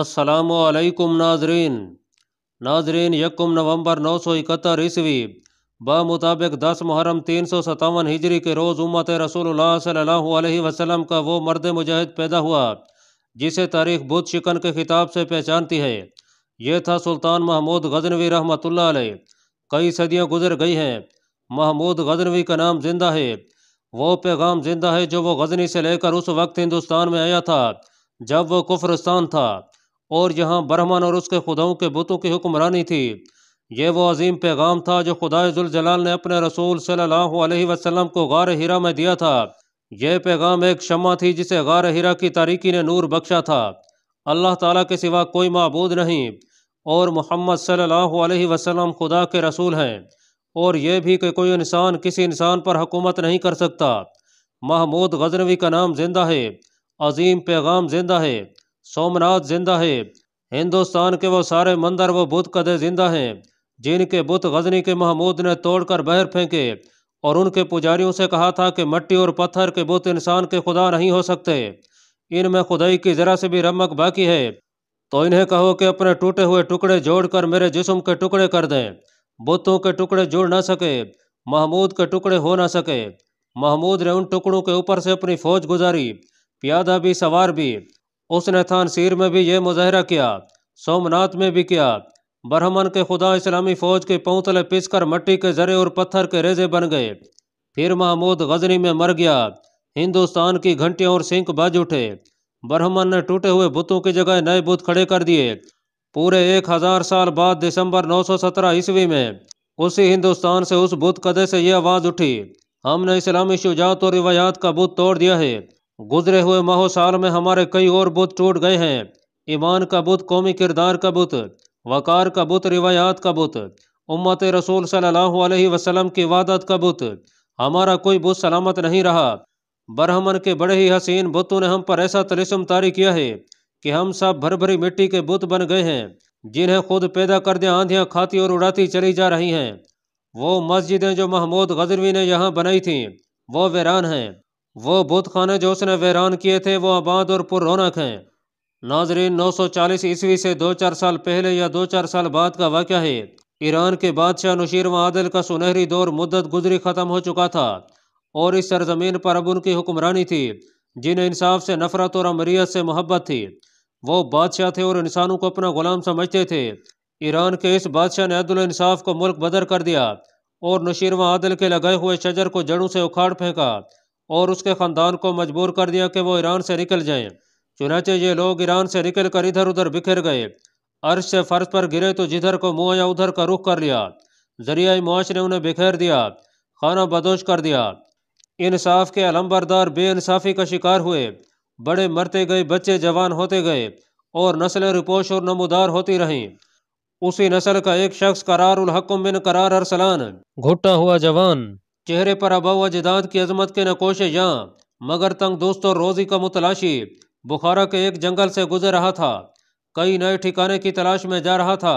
असलकुम नाजरीन नाजरीन यकम नवंबर नौ सौ इकहत्तर ईस्वी मुताबिक दस मुहरम तीन सौ सतावन हिजरी के रोज़ उम्मत रसूल वसलम का वो मर्द मुजाहिद पैदा हुआ जिसे तारीख बुद्ध शिकन के खिताब से पहचानती है यह था सुल्तान महमूद गजनवी रहमत कई सदियाँ गुजर गई हैं महमूद गजनवी का नाम जिंदा है वो पैगाम जिंदा है जो वो गजनी से लेकर उस वक्त हिंदुस्तान में आया था जब वो कुफरस्तान था और यहाँ ब्रह्मन और उसके खुदाओं के बुतों की हुक्मरानी थी ये वो अजीम पैगाम था जो खुदाजलाल ने अपने रसूल सल्लल्लाहु अलैहि वसल्लम को गार हीरा में दिया था यह पैगाम एक शमा थी जिसे गार हीरा की तारीकी ने नूर बख्शा था अल्लाह ताला के सिवा कोई मबूद नहीं और मोहम्मद सल्लल्लाहु अलैहि वसल्लम खुदा के रसूल हैं और यह भी कि कोई इंसान किसी इंसान पर हुकूमत नहीं कर सकता महमूद गजनवी का नाम जिंदा है अजीम पैगाम जिंदा है सोमनाथ जिंदा है हिंदुस्तान के वो सारे मंदिर वो बुद्ध कदे जिंदा हैं जिनके बुत गजनी के महमूद ने तोड़कर बहर फेंके और उनके पुजारियों से कहा था कि मट्टी और पत्थर के बुत इंसान के खुदा नहीं हो सकते इनमें खुदाई की ज़रा से भी रमक बाकी है तो इन्हें कहो कि अपने टूटे हुए टुकड़े जोड़कर मेरे जिस्म के टुकड़े कर दें बुतों के टुकड़े जुड़ ना सके महमूद के टुकड़े हो ना सके महमूद ने उन टुकड़ों के ऊपर से अपनी फौज गुजारी प्यादा भी सवार भी उसने थानसीर में भी ये मुजाहरा किया सोमनाथ में भी किया ब्रह्मन के खुदा इस्लामी फ़ौज के पौतले पिसकर मट्टी के जरे और पत्थर के रेजे बन गए फिर महमूद गजनी में मर गया हिंदुस्तान की घंटियाँ और सिंक बज उठे ब्रह्मन ने टूटे हुए बुतों की जगह नए बुत खड़े कर दिए पूरे एक हज़ार साल बाद दिसंबर 917 ईस्वी में उसी हिंदुस्तान से उस बुत कदे से यह आवाज़ उठी हमने इस्लामी शुजात और रिवायात का बुत तोड़ दिया है गुजरे हुए माहौ साल में हमारे कई और बुत टूट गए हैं ईमान का बुत कौमी किरदार का बुत वकार का बुत रिवायात का बुत उम्मत रसूल सल्लल्लाहु अलैहि वसल्लम की वादत का बुत हमारा कोई बुत सलामत नहीं रहा बरहमन के बड़े ही हसीन बुतों ने हम पर ऐसा तलिसम तारी किया है कि हम सब भर भरी मिट्टी के बुत बन गए हैं जिन्हें खुद पैदा कर दिया आंधियाँ खाती और उड़ाती चली जा रही हैं वो मस्जिदें जो महमूद गजरवी ने यहाँ बनाई थीं वो वीरान हैं वो बुत खाने जो उसने वैरान किए थे वो आबाद और पुरौनक हैं नाजरीन 940 ईस्वी से दो चार साल पहले या दो चार साल बाद का वाक़ है ईरान के बादशाह व आदिल का सुनहरी दौर मुद्दत गुजरी ख़त्म हो चुका था और इस सरजमीन पर अब उनकी हुक्मरानी थी जिन्हें इंसाफ से नफरत और अमरीत से मोहब्बत थी वो बादशाह थे और इंसानों को अपना गुलाम समझते थे ईरान के इस बादशाह ने अदल को मुल्क बदर कर दिया और नशीरवा आदिल के लगाए हुए शजर को जड़ों से उखाड़ फेंका और उसके ख़ानदान को मजबूर कर दिया कि वो ईरान से निकल जाएं। चुनाचे ये लोग ईरान से निकल कर इधर उधर बिखर गए अर्श से फर्श पर गिरे तो जिधर को मुँह या उधर का रुख कर लिया जरिया मुआश ने उन्हें बिखेर दिया खाना बदोश कर दिया इंसाफ के अलम्बरदार बेानसाफ़ी का शिकार हुए बड़े मरते गए बच्चे जवान होते गए और नस्लें रिपोश और नमोदार होती रहीं उसी नस्ल का एक शख्स करार उल हकुम बिन करार अरसलान घुटा हुआ जवान चेहरे पर अबा जिदाद की अजमत के नकोशे जहाँ मगर तंग दोस्त और रोज़ी का मुतलाशी बुखारा के एक जंगल से गुजर रहा था कई नए ठिकाने की तलाश में जा रहा था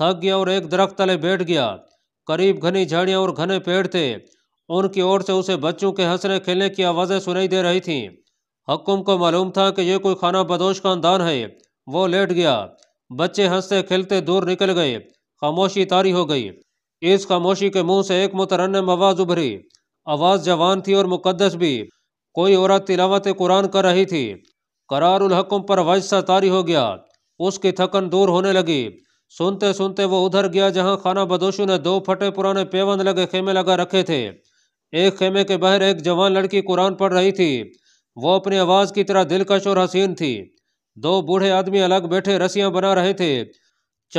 थक गया और एक दरख्त तले बैठ गया करीब घनी झाड़ियाँ और घने पेड़ थे उनकी ओर से उसे बच्चों के हंसने खेलने की आवाज़ें सुनाई दे रही थीं हकुम को मालूम था कि यह कोई खाना बदोश खानदान है वो लेट गया बच्चे हंसते खेलते दूर निकल गए खामोशी तारी हो गई इस खामोशी के मुंह से एक मुतरनम आवाज़ उभरी आवाज़ जवान थी और मुकदस भी कोई औरत तिलावत कुरान कर रही थी करारकम पर वज सा तारी हो गया उसकी थकन दूर होने लगी सुनते सुनते वो उधर गया जहाँ खाना बदोशी ने दो फटे पुराने पेवंद लगे खेमे लगा रखे थे एक खेमे के बाहर एक जवान लड़की कुरान पढ़ रही थी वो अपनी आवाज़ की तरह दिलकश और हसीन थी दो बूढ़े आदमी अलग बैठे रस्सियाँ बना रहे थे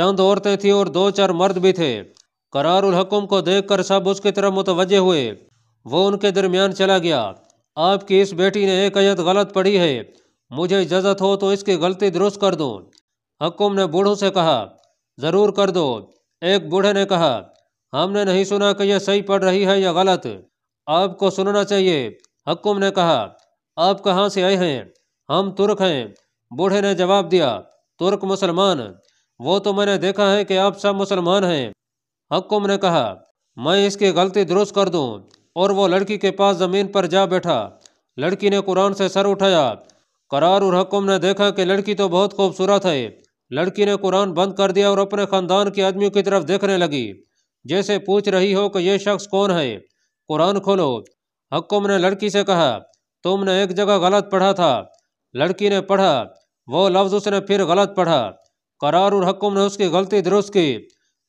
चंद औरतें थीं और दो चार मर्द भी थे करारहुम को देख कर सब उसकी तरफ मुतवजे हुए वो उनके दरमियान चला गया आपकी इस बेटी ने एक आयत गलत पढ़ी है मुझे इजाज़त हो तो इसकी गलती दुरुस्त कर दो हकुम ने बूढ़ों से कहा ज़रूर कर दो एक बूढ़े ने कहा हमने नहीं सुना कि यह सही पढ़ रही है या गलत आपको सुनना चाहिए हकुम ने कहा आप कहाँ से आए हैं हम तुर्क हैं बूढ़े ने जवाब दिया तुर्क मुसलमान वो तो मैंने देखा है कि आप सब मुसलमान हैं हक्कुम ने कहा मैं इसकी गलती दुरुस्त कर दूँ और वो लड़की के पास ज़मीन पर जा बैठा लड़की ने कुरान से सर उठाया करार और हक्म ने देखा कि लड़की तो बहुत खूबसूरत है लड़की ने कुरान बंद कर दिया और अपने ख़ानदान के आदमियों की तरफ देखने लगी जैसे पूछ रही हो कि यह शख्स कौन है कुरान खोलो हक्म ने लड़की से कहा तुमने एक जगह गलत पढ़ा था लड़की ने पढ़ा वो लफ्ज़ उसने फिर गलत पढ़ा करार और हक्म ने उसकी गलती दुरुस्त की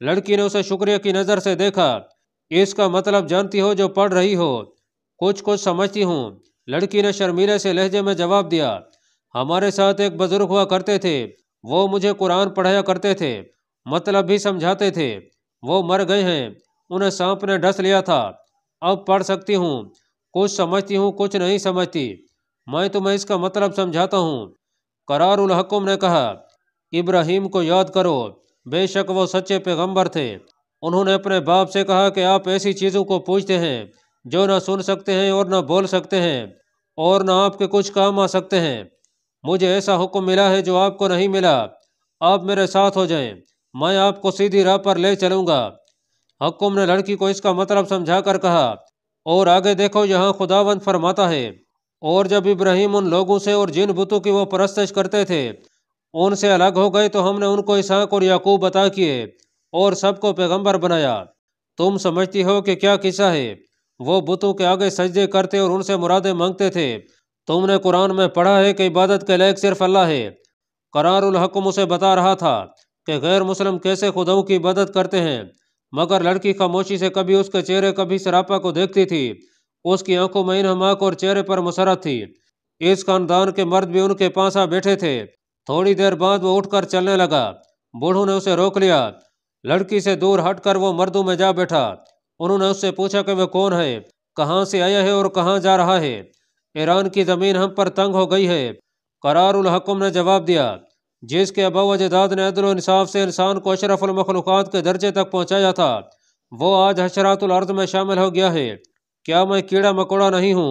लड़की ने उसे शुक्रिया की नज़र से देखा इसका मतलब जानती हो जो पढ़ रही हो कुछ कुछ समझती हूँ लड़की ने शर्मीले से लहजे में जवाब दिया हमारे साथ एक बुजुर्ग हुआ करते थे वो मुझे कुरान पढ़ाया करते थे मतलब भी समझाते थे वो मर गए हैं उन्हें सांप ने ढस लिया था अब पढ़ सकती हूँ कुछ समझती हूँ कुछ नहीं समझती मैं तुम्हें इसका मतलब समझाता हूँ करारुल हकुम ने कहा इब्राहिम को याद करो बेशक वो सच्चे पैगंबर थे उन्होंने अपने बाप से कहा कि आप ऐसी चीज़ों को पूछते हैं जो ना सुन सकते हैं और ना बोल सकते हैं और ना आपके कुछ काम आ सकते हैं मुझे ऐसा हुक्म मिला है जो आपको नहीं मिला आप मेरे साथ हो जाएं मैं आपको सीधी राह पर ले चलूँगा हुक्म ने लड़की को इसका मतलब समझा कर कहा और आगे देखो यहाँ खुदावंद फरमाता है और जब इब्राहिम उन लोगों से और जिन बुतों की वो परस्तश करते थे उनसे अलग हो गए तो हमने उनको इसहाक और याकूब बता किए और सबको पैगंबर बनाया तुम समझती हो कि क्या किस्सा है वो बुतों के आगे सजदे करते और उनसे मुरादे मांगते थे तुमने कुरान में पढ़ा है कि इबादत के लायक सिर्फ अल्लाह है करारकम उसे बता रहा था कि गैर मुस्लिम कैसे खुदाओं की इबादत करते हैं मगर लड़की खामोशी से कभी उसके चेहरे कभी सरापा को देखती थी उसकी आंखों में इन हमाक और चेहरे पर मुसरत थी इस खानदान के मर्द भी उनके पास आ बैठे थे थोड़ी देर बाद वो उठकर चलने लगा बूढ़ों ने उसे रोक लिया लड़की से दूर हटकर वो मर्दों में जा बैठा उन्होंने उससे पूछा कि वह कौन है कहाँ से आया है और कहाँ जा रहा है ईरान की ज़मीन हम पर तंग हो गई है करारुल हकुम ने जवाब दिया जिसके अबावजदाद ने अदल इंसाफ से इंसान को अशरफुलमखलूक़ात के दर्जे तक पहुँचाया था वो आज हशरातुल में शामिल हो गया है क्या मैं कीड़ा मकोड़ा नहीं हूँ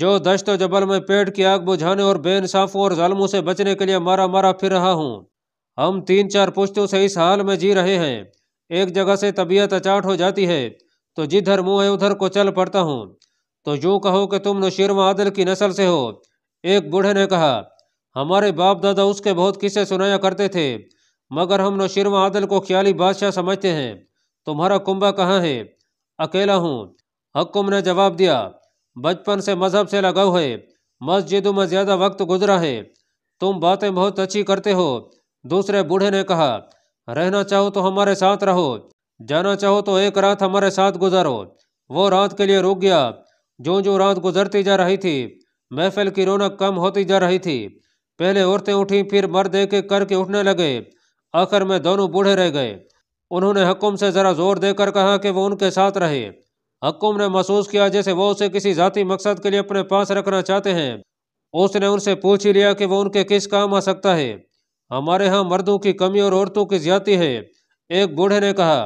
जो दश्त जबल में पेट की आग बुझाने और बेइंसाफों और जालमों से बचने के लिए मारा मारा फिर रहा हूँ हम तीन चार पुश्तों से इस हाल में जी रहे हैं एक जगह से तबीयत अचाट हो जाती है तो जिधर मुँह है उधर को चल पड़ता हूँ तो यूँ कहो कि तुम नशीर आदल की नस्ल से हो एक बूढ़े ने कहा हमारे बाप दादा उसके बहुत किस्से सुनाया करते थे मगर हम नशीर आदल को ख्याली बादशाह समझते हैं तुम्हारा कुंबा कहाँ है अकेला हूँ हक्कुम ने जवाब दिया बचपन से मज़हब से लगाव है मस्जिदों में ज़्यादा वक्त गुजरा है तुम बातें बहुत अच्छी करते हो दूसरे बूढ़े ने कहा रहना चाहो तो हमारे साथ रहो जाना चाहो तो एक रात हमारे साथ गुजारो वो रात के लिए रुक गया जो जो रात गुजरती जा रही थी महफिल की रौनक कम होती जा रही थी पहले औरतें उठी फिर मर्द एक एक करके उठने लगे आखिर में दोनों बूढ़े रह गए उन्होंने हकुम से ज़रा जोर देकर कहा कि वो उनके साथ रहे हकुम ने महसूस किया जैसे वो उसे किसी ज़ाती मकसद के लिए अपने पास रखना चाहते हैं उसने उनसे पूछ ही लिया कि वो उनके किस काम आ सकता है हमारे यहाँ मर्दों की कमी और औरतों की ज्यादा है एक बूढ़े ने कहा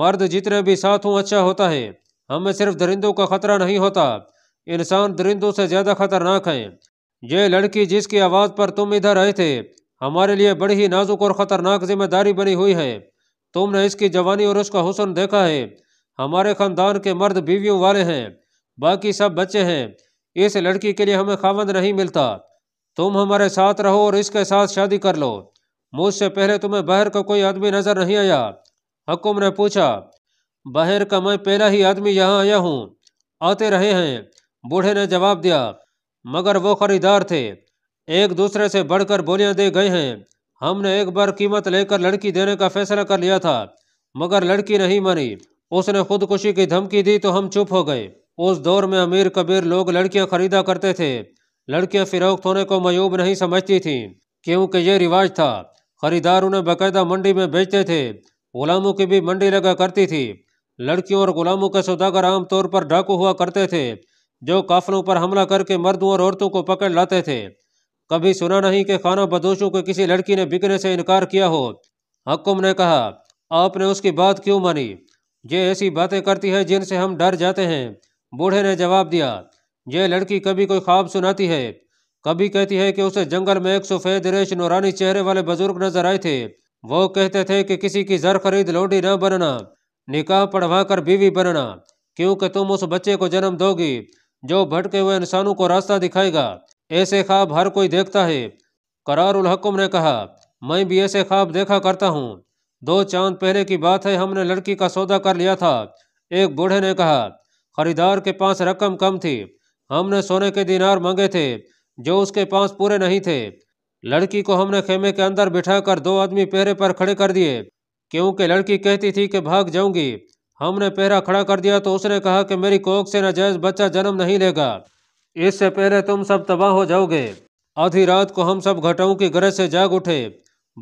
मर्द जितने भी साथ हों अच्छा होता है हमें सिर्फ दरिंदों का खतरा नहीं होता इंसान दरिंदों से ज़्यादा खतरनाक है ये लड़की जिसकी आवाज़ पर तुम इधर आए थे हमारे लिए बड़ी ही नाजुक और ख़तरनाक जिम्मेदारी बनी हुई है तुमने इसकी जवानी और उसका हुसन देखा है हमारे ख़ानदान के मर्द बीवियों वाले हैं बाकी सब बच्चे हैं इस लड़की के लिए हमें खावंद नहीं मिलता तुम हमारे साथ रहो और इसके साथ शादी कर लो मुझसे पहले तुम्हें बहर का कोई आदमी नज़र नहीं आया हकुम ने पूछा बहर का मैं पहला ही आदमी यहाँ आया हूँ आते रहे हैं बूढ़े ने जवाब दिया मगर वो खरीदार थे एक दूसरे से बढ़कर बोलियाँ दे गए हैं हमने एक बार कीमत लेकर लड़की देने का फैसला कर लिया था मगर लड़की नहीं मानी उसने खुदकुशी की धमकी दी तो हम चुप हो गए उस दौर में अमीर कबीर लोग लड़कियां खरीदा करते थे लड़कियां फिरोख्त होने को मयूब नहीं समझती थीं क्योंकि ये रिवाज था खरीदार उन्हें बाकायदा मंडी में बेचते थे गुलामों की भी मंडी लगा करती थी लड़कियों और गुलामों के सौदागर आमतौर पर डाकू हुआ करते थे जो काफलों पर हमला करके मर्दों और औरतों को पकड़ लाते थे कभी सुना नहीं कि खाना बदोशों को किसी लड़की ने बिकने से इनकार किया हो हकुम ने कहा आपने उसकी बात क्यों मानी ये ऐसी बातें करती है जिनसे हम डर जाते हैं बूढ़े ने जवाब दिया यह लड़की कभी कोई ख्वाब सुनाती है कभी कहती है कि उसे जंगल में एक सफ़ेद रेश नौरानी चेहरे वाले बुजुर्ग नजर आए थे वो कहते थे कि किसी की जर खरीद लोडी न बनना निकाह पढ़वा कर बीवी बनना क्योंकि तुम उस बच्चे को जन्म दोगी जो भटके हुए इंसानों को रास्ता दिखाएगा ऐसे ख्वाब हर कोई देखता है करारुल हकुम ने कहा मैं भी ऐसे ख्वाब देखा करता हूँ दो चांद पहले की बात है हमने लड़की का सौदा कर लिया था एक बूढ़े ने कहा खरीदार के पास रकम कम थी हमने सोने के दिनार मांगे थे जो उसके पास पूरे नहीं थे लड़की को हमने खेमे के अंदर बिठाकर दो आदमी पहरे पर खड़े कर दिए क्योंकि लड़की कहती थी कि भाग जाऊंगी हमने पहरा खड़ा कर दिया तो उसने कहा कि मेरी कोख से नाजायज बच्चा जन्म नहीं लेगा इससे पहले तुम सब तबाह हो जाओगे आधी रात को हम सब घटाओं की गरज से जाग उठे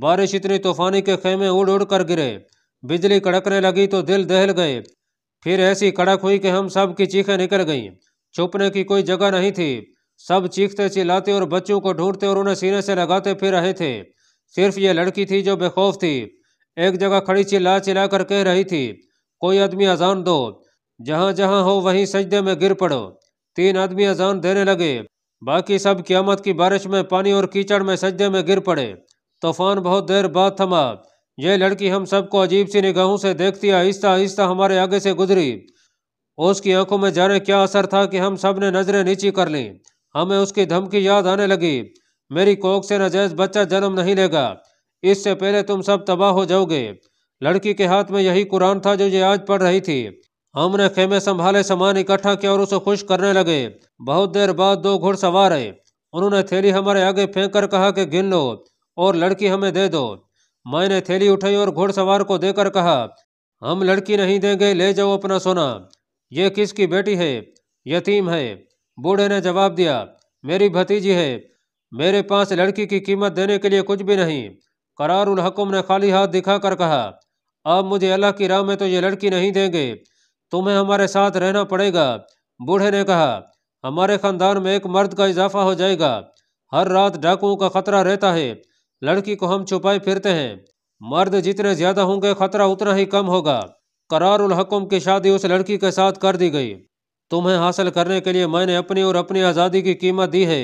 बारिश इतनी तूफानी के खेमे उड़ उड़ कर गिरे बिजली कड़कने लगी तो दिल दहल गए फिर ऐसी कड़क हुई कि हम सब की चीखें निकल गईं छुपने की कोई जगह नहीं थी सब चीखते चिल्लाते और बच्चों को ढूंढते और उन्हें सीने से लगाते फिर रहे थे सिर्फ ये लड़की थी जो बेखौफ थी एक जगह खड़ी चिल्ला चिल्ला कर कह रही थी कोई आदमी अजान दो जहाँ जहाँ हो वहीं सजदे में गिर पड़ो तीन आदमी अजान देने लगे बाकी सब क्यामत की बारिश में पानी और कीचड़ में सजदे में गिर पड़े तूफान बहुत देर बाद थमा यह लड़की हम सबको अजीब सी निगाहों से देखती आहिस्ता आहिस्ता हमारे आगे से गुजरी उसकी आंखों में जाने क्या असर था कि हम सब ने नज़रें नीची कर ली हमें उसकी धमकी याद आने लगी मेरी कोख से नजायज़ बच्चा जन्म नहीं लेगा इससे पहले तुम सब तबाह हो जाओगे लड़की के हाथ में यही कुरान था जो ये आज पढ़ रही थी हमने खेमे संभाले सामान इकट्ठा किया और उसे खुश करने लगे बहुत देर बाद दो घुड़सवार आए उन्होंने थैली हमारे आगे फेंक कर कहा कि गिन लो और लड़की हमें दे दो मैंने थैली उठाई और घोड़सवार को देकर कहा हम लड़की नहीं देंगे ले जाओ अपना सोना ये किसकी बेटी है यतीम है बूढ़े ने जवाब दिया मेरी भतीजी है मेरे पास लड़की की कीमत देने के लिए कुछ भी नहीं करार उल हकुम ने खाली हाथ दिखाकर कहा आप मुझे अल्लाह की राह में तो ये लड़की नहीं देंगे तुम्हें हमारे साथ रहना पड़ेगा बूढ़े ने कहा हमारे खानदान में एक मर्द का इजाफा हो जाएगा हर रात डाकुओं का खतरा रहता है लड़की को हम छुपाए फिरते हैं मर्द जितने ज़्यादा होंगे खतरा उतना ही कम होगा करार उल हकुम की शादी उस लड़की के साथ कर दी गई तुम्हें हासिल करने के लिए मैंने अपनी और अपनी आज़ादी की कीमत दी है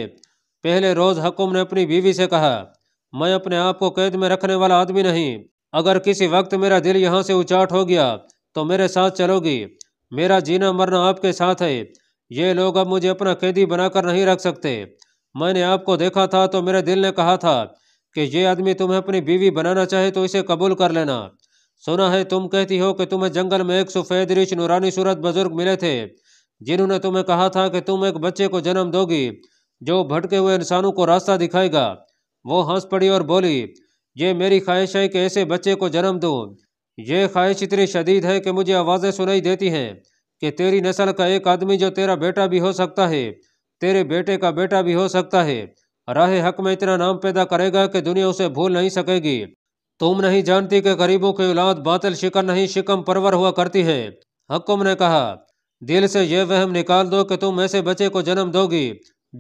पहले रोज़ हकुम ने अपनी बीवी से कहा मैं अपने आप को कैद में रखने वाला आदमी नहीं अगर किसी वक्त मेरा दिल यहाँ से उचाट हो गया तो मेरे साथ चलोगी मेरा जीना मरना आपके साथ है ये लोग अब मुझे अपना कैदी बनाकर नहीं रख सकते मैंने आपको देखा था तो मेरे दिल ने कहा था कि ये आदमी तुम्हें अपनी बीवी बनाना चाहे तो इसे कबूल कर लेना सुना है तुम कहती हो कि तुम्हें जंगल में एक सफ़ेद रिच नूरानी सूरत बुजुर्ग मिले थे जिन्होंने तुम्हें कहा था कि तुम एक बच्चे को जन्म दोगी जो भटके हुए इंसानों को रास्ता दिखाएगा वो हंस पड़ी और बोली ये मेरी ख्वाहिश है कि ऐसे बच्चे को जन्म दो ये ख्वाहिश इतनी शदीद है कि मुझे आवाज़ें सुनाई देती हैं कि तेरी नस्ल का एक आदमी जो तेरा बेटा भी हो सकता है तेरे बेटे का बेटा भी हो सकता है राह हक में इतना नाम पैदा करेगा कि दुनिया उसे भूल नहीं सकेगी तुम नहीं जानती कि गरीबों की औलाद बातल शिकन नहीं शिकम परवर हुआ करती है हकुम ने कहा दिल से यह वहम निकाल दो कि तुम ऐसे बच्चे को जन्म दोगी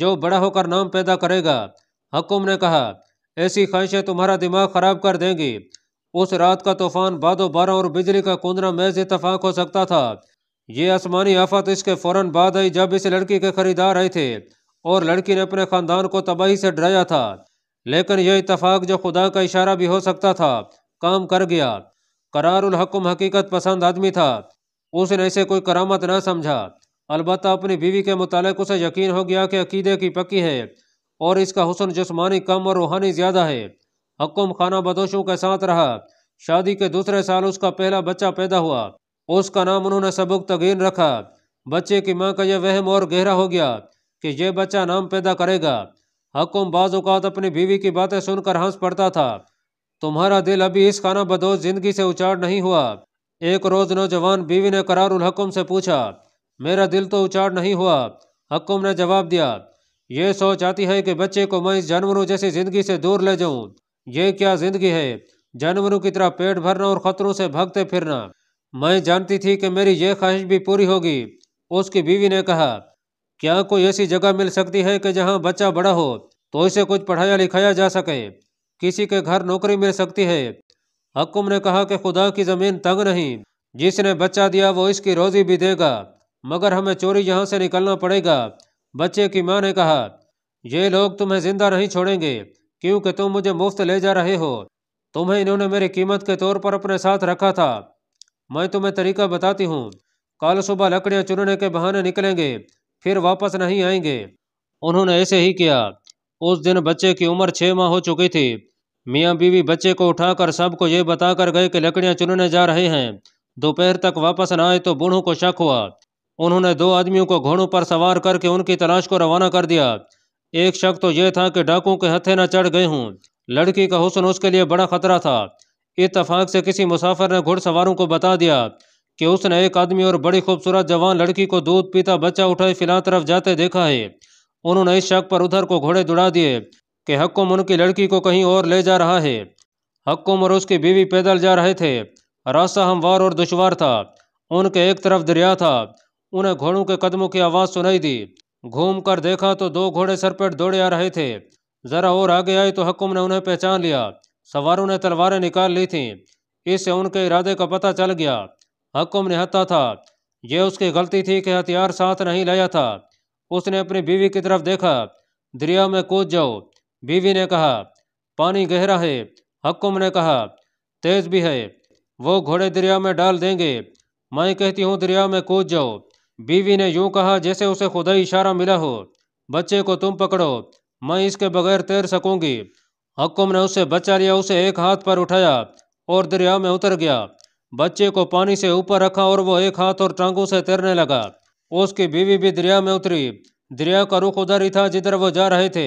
जो बड़ा होकर नाम पैदा करेगा हकुम ने कहा ऐसी ख्वाहिशें तुम्हारा दिमाग खराब कर देंगी उस रात का तूफान बादो बारह और बिजली का कुंदरा मैज इतफाक हो सकता था ये आसमानी आफत इसके फौरन बाद आई जब इस लड़की के खरीदार आए थे और लड़की ने अपने ख़ानदान को तबाही से डराया था लेकिन यह इतफाक़ जो खुदा का इशारा भी हो सकता था काम कर गया करारुल हकुम हकीकत पसंद आदमी था उसने इसे कोई करामत ना समझा अलबत् अपनी बीवी के मुतालिक उसे यकीन हो गया कि अकीदे की पक्की है और इसका हुसन जिसमानी कम और रूहानी ज़्यादा है हकुम खाना बदोशों के साथ रहा शादी के दूसरे साल उसका पहला बच्चा पैदा हुआ उसका नाम उन्होंने सबुक तगीन रखा बच्चे की माँ का यह वहम और गहरा हो गया कि यह बच्चा नाम पैदा करेगा हकुम बाज अवत अपनी बीवी की बातें सुनकर हंस पड़ता था तुम्हारा दिल अभी इस खाना बदोश जिंदगी से उचाड़ नहीं हुआ एक रोज़ नौजवान बीवी ने करार उल हकुम से पूछा मेरा दिल तो उचाड़ नहीं हुआ हकुम ने जवाब दिया ये सोच आती है कि बच्चे को मैं इस जानवरों जैसी ज़िंदगी से दूर ले जाऊं ये क्या ज़िंदगी है जानवरों की तरह पेट भरना और ख़तरों से भागते फिरना मैं जानती थी कि मेरी ये ख्वाहिश भी पूरी होगी उसकी बीवी ने कहा क्या कोई ऐसी जगह मिल सकती है कि जहाँ बच्चा बड़ा हो तो इसे कुछ पढ़ाया लिखाया जा सके किसी के घर नौकरी मिल सकती है हकुम ने कहा कि खुदा की ज़मीन तंग नहीं जिसने बच्चा दिया वो इसकी रोज़ी भी देगा मगर हमें चोरी यहाँ से निकलना पड़ेगा बच्चे की माँ ने कहा ये लोग तुम्हें ज़िंदा नहीं छोड़ेंगे क्योंकि तुम मुझे मुफ्त ले जा रहे हो तुम्हें इन्होंने मेरी कीमत के तौर पर अपने साथ रखा था मैं तुम्हें तरीका बताती हूँ कल सुबह लकड़ियाँ चुनने के बहाने निकलेंगे फिर वापस नहीं आएंगे उन्होंने ऐसे ही किया उस दिन बच्चे की उम्र छः माह हो चुकी थी मियाँ बीवी बच्चे को उठाकर सबको ये बताकर गए कि लकड़ियाँ चुनने जा रहे हैं दोपहर तक वापस न आए तो बूढ़ों को शक हुआ उन्होंने दो आदमियों को घोड़ों पर सवार करके उनकी तलाश को रवाना कर दिया एक शक तो यह था कि डाकुओं के हथे न चढ़ गए हूँ लड़की का हुसन उसके लिए बड़ा खतरा था इतफाक से किसी मुसाफिर ने घुड़सवारों को बता दिया कि उसने एक आदमी और बड़ी खूबसूरत जवान लड़की को दूध पीता बच्चा उठाए फिलहाल तरफ जाते देखा है उन्होंने इस शक पर उधर को घोड़े दुड़ा दिए कि हक्कुम उनकी लड़की को कहीं और ले जा रहा है हक्कुम और उसकी बीवी पैदल जा रहे थे रास्ता हमवार और दुशवार था उनके एक तरफ दरिया था उन्हें घोड़ों के कदमों की आवाज़ सुनाई दी घूम कर देखा तो दो घोड़े सरपेट दौड़े आ रहे थे ज़रा और आगे आए तो हक्कुम ने उन्हें पहचान लिया सवारों ने तलवारें निकाल ली थीं इससे उनके इरादे का पता चल गया ने निहत्था था यह उसकी गलती थी कि हथियार साथ नहीं लाया था उसने अपनी बीवी की तरफ देखा दरिया में कूद जाओ बीवी ने कहा पानी गहरा है हकुम ने कहा तेज भी है वो घोड़े दरिया में डाल देंगे मैं कहती हूँ दरिया में कूद जाओ बीवी ने यूं कहा जैसे उसे खुदा इशारा मिला हो बच्चे को तुम पकड़ो मैं इसके बगैर तैर सकूंगी हकुम ने उसे बचा लिया उसे एक हाथ पर उठाया और दरिया में उतर गया बच्चे को पानी से ऊपर रखा और वो एक हाथ और टांगों से तैरने लगा उसकी बीवी भी दरिया में उतरी दरिया का रुख उधर ही था जिधर वो जा रहे थे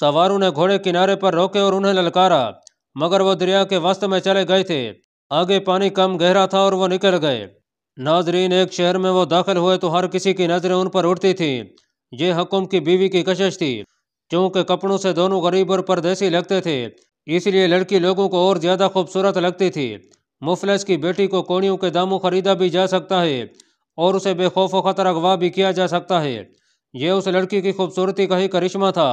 सवारों ने घोड़े किनारे पर रोके और उन्हें ललकारा मगर वो दरिया के वस्त में चले गए थे आगे पानी कम गहरा था और वो निकल गए नाजरीन एक शहर में वो दाखिल हुए तो हर किसी की नज़रें उन पर उठती थी ये हकुम की बीवी की कशिश थी क्योंकि कपड़ों से दोनों गरीब और परदेसी लगते थे इसलिए लड़की लोगों को और ज़्यादा खूबसूरत लगती थी मुफलस की बेटी को कोणियों के दामों खरीदा भी जा सकता है और उसे बेखौफ खतर अगवा भी किया जा सकता है यह उस लड़की की खूबसूरती का ही करिश्मा था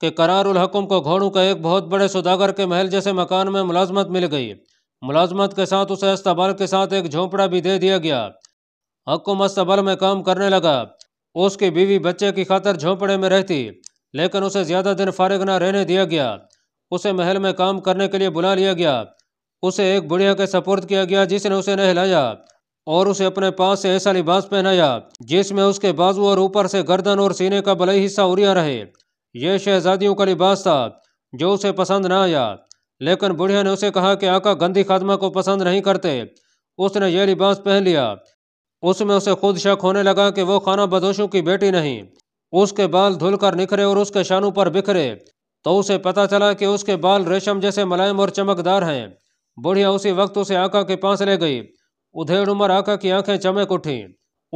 कि करारुल हकुम को घोड़ों का एक बहुत बड़े सौदागर के महल जैसे मकान में मुलाजमत मिल गई मुलाजमत के साथ उसे अस्तबल के साथ एक झोंपड़ा भी दे दिया गया हकुम अस्तबल में काम करने लगा उसकी बीवी बच्चे की खातर झोंपड़े में रहती लेकिन उसे ज़्यादा दिन फारग न रहने दिया गया उसे महल में काम करने के लिए बुला लिया गया उसे एक बुढ़िया के सपोर्ट किया गया जिसने उसे नहलाया और उसे अपने पास से ऐसा लिबास पहनाया जिसमें उसके बाजू और ऊपर से गर्दन और सीने का भले हिस्सा उरिया रहे यह शहजादियों का लिबास था जो उसे पसंद ना आया लेकिन बुढ़िया ने उसे कहा कि आका गंदी खादमा को पसंद नहीं करते उसने यह लिबास पहन लिया उसमें उसे खुद शक होने लगा कि वो खाना बदोशों की बेटी नहीं उसके बाल धुल कर निखरे और उसके शानों पर बिखरे तो उसे पता चला कि उसके बाल रेशम जैसे मुलायम और चमकदार हैं बुढ़िया उसी वक्त उसे आका के पास ले गई उधेड़ उम्र आका की आंखें चमक उठी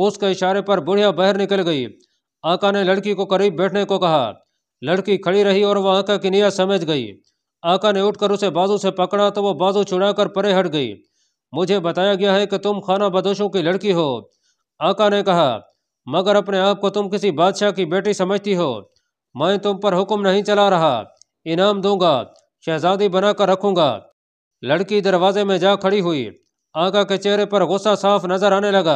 उसके इशारे पर बुढ़िया बाहर निकल गई आका ने लड़की को करीब बैठने को कहा लड़की खड़ी रही और वह आका की नियत समझ गई आका ने उठकर उसे बाजू से पकड़ा तो वह बाजू छुड़ाकर परे हट गई मुझे बताया गया है कि तुम खाना बदोशों की लड़की हो आका ने कहा मगर अपने आप को तुम किसी बादशाह की बेटी समझती हो मैं तुम पर हुक्म नहीं चला रहा इनाम दूंगा शहजादी बनाकर रखूंगा लड़की दरवाजे में जा खड़ी हुई आका के चेहरे पर गुस्सा साफ नजर आने लगा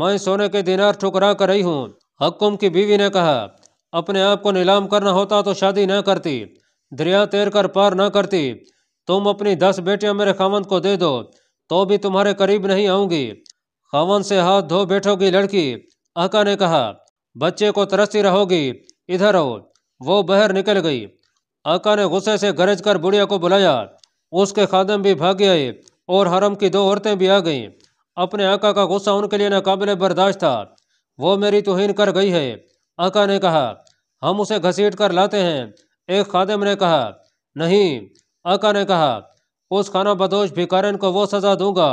मैं सोने के दिनार ठुकरा कर रही हूँ हक्कुम की बीवी ने कहा अपने आप को नीलाम करना होता तो शादी न करती दरिया तैर कर पार न करती तुम अपनी दस बेटियां मेरे खामन को दे दो तो भी तुम्हारे करीब नहीं आऊंगी खामन से हाथ धो बैठोगी लड़की आका ने कहा बच्चे को तरसती रहोगी इधर हो वो बहर निकल गई आका ने गुस्से से गरज कर बुढ़िया को बुलाया उसके खादम भी भाग आए और हरम की दो औरतें भी आ गईं अपने आका का गुस्सा उनके लिए नाकबिल बर्दाश्त था वो मेरी तोहन कर गई है आका ने कहा हम उसे घसीट कर लाते हैं एक खादम ने कहा नहीं आका ने कहा उस खाना बदोश भिकारन को वो सज़ा दूंगा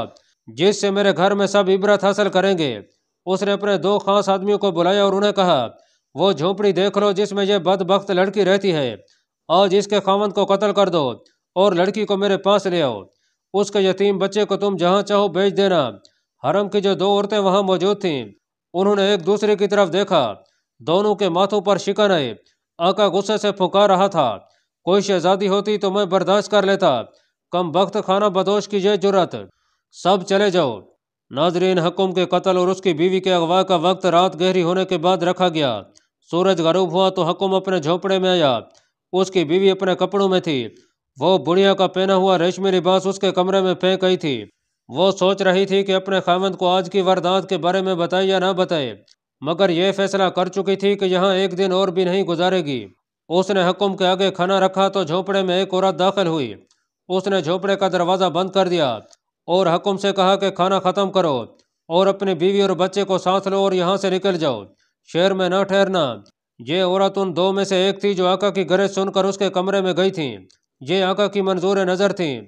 जिससे मेरे घर में सब इबरत हासिल करेंगे उसने अपने दो खास आदमियों को बुलाया और उन्हें कहा वो झोपड़ी देख लो जिसमें यह बदबख्त लड़की रहती है आज इसके खामन को कत्ल कर दो और लड़की को मेरे पास ले आओ उसके यतीम बच्चे को तुम जहाँ चाहो बेच देना हरम की जो दो औरतें वहाँ मौजूद थीं उन्होंने एक दूसरे की तरफ देखा दोनों के माथों पर शिकन आए आका गुस्से से फुकार रहा था कोई शहजादी होती तो मैं बर्दाश्त कर लेता कम वक्त खाना बदोश की जय जरूरत सब चले जाओ नाजरीन हकुम के कत्ल और उसकी बीवी के अगवा का वक्त रात गहरी होने के बाद रखा गया सूरज गरूब हुआ तो हकुम अपने झोपड़े में आया उसकी बीवी अपने कपड़ों में थी वो बुढ़िया का पहना हुआ रेशमी लिबास उसके कमरे में फेंक गई थी वो सोच रही थी कि अपने खामंद को आज की वारदात के बारे में बताए या ना बताए मगर यह फैसला कर चुकी थी कि यहाँ एक दिन और भी नहीं गुजारेगी उसने हकुम के आगे खाना रखा तो झोपड़े में एक औरत दाखिल हुई उसने झोपड़े का दरवाज़ा बंद कर दिया और हकुम से कहा कि खाना ख़त्म करो और अपनी बीवी और बच्चे को साथ लो और यहाँ से निकल जाओ शहर में ना ठहरना ये औरत उन दो में से एक थी जो आका की गरज सुनकर उसके कमरे में गई थी ये आका की मंजूर नज़र थीं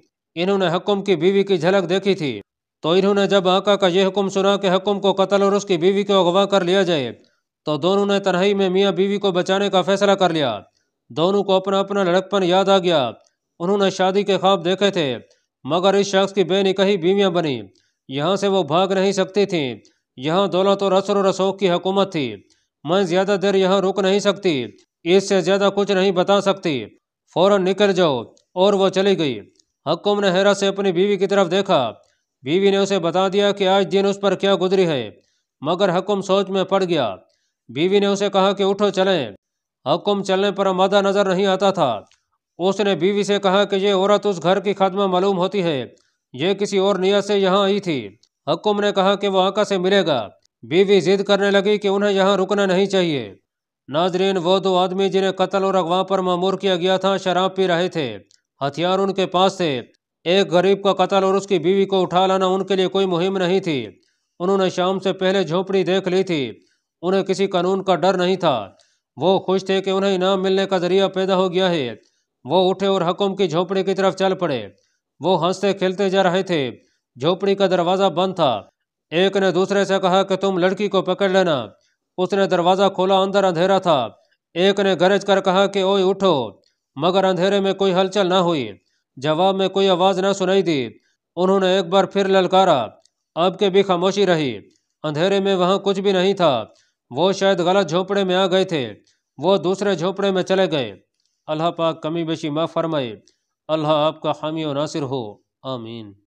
इन्होंने हकुम की बीवी की झलक देखी थी तो इन्होंने जब आका का यह हुक्म सुना कि हकुम को कत्ल और उसकी बीवी को अगवा कर लिया जाए तो दोनों ने तनहाई में मियाँ बीवी को बचाने का फैसला कर लिया दोनों को अपना अपना लड़कपन याद आ गया उन्होंने शादी के ख्वाब देखे थे मगर इस शख्स की कहीं बीवियाँ बनी यहाँ से वो भाग नहीं सकती थी यहाँ दौलत और असर और की हुकूमत थी मैं ज़्यादा देर यहाँ रुक नहीं सकती इससे ज़्यादा कुछ नहीं बता सकती फ़ौर निकल जाओ और वह चली गई हकुम ने हैरा से अपनी बीवी की तरफ देखा बीवी ने उसे बता दिया कि आज दिन उस पर क्या गुजरी है मगर हकुम सोच में पड़ गया बीवी ने उसे कहा कि उठो चलें हकुम चलने पर मादा नज़र नहीं आता था उसने बीवी से कहा कि ये औरत उस घर की खादमा मालूम होती है ये किसी और नियत से यहाँ आई थी हकुम ने कहा कि वह आका से मिलेगा बीवी जिद करने लगी कि उन्हें यहाँ रुकना नहीं चाहिए नाजरीन वो दो आदमी जिन्हें कत्ल और अगवा पर मामूर किया गया था शराब पी रहे थे हथियार उनके पास थे एक गरीब का कत्ल और उसकी बीवी को उठा लाना उनके लिए कोई मुहिम नहीं थी उन्होंने शाम से पहले झोपड़ी देख ली थी उन्हें किसी कानून का डर नहीं था वो खुश थे कि उन्हें इनाम मिलने का जरिया पैदा हो गया है वो उठे और हकुम की झोपड़ी की तरफ चल पड़े वो हंसते खेलते जा रहे थे झोपड़ी का दरवाज़ा बंद था एक ने दूसरे से कहा कि तुम लड़की को पकड़ लेना उसने दरवाज़ा खोला अंदर अंधेरा था एक ने गरज कर कहा कि ओए उठो मगर अंधेरे में कोई हलचल ना हुई जवाब में कोई आवाज़ ना सुनाई दी उन्होंने एक बार फिर ललकारा अब के भी खामोशी रही अंधेरे में वहाँ कुछ भी नहीं था वो शायद गलत झोपड़े में आ गए थे वो दूसरे झोपड़े में चले गए अल्लाह पाक कमी बेशी माफ़ फरमाए अल्लाह आपका हामी व नासिर हो आमीन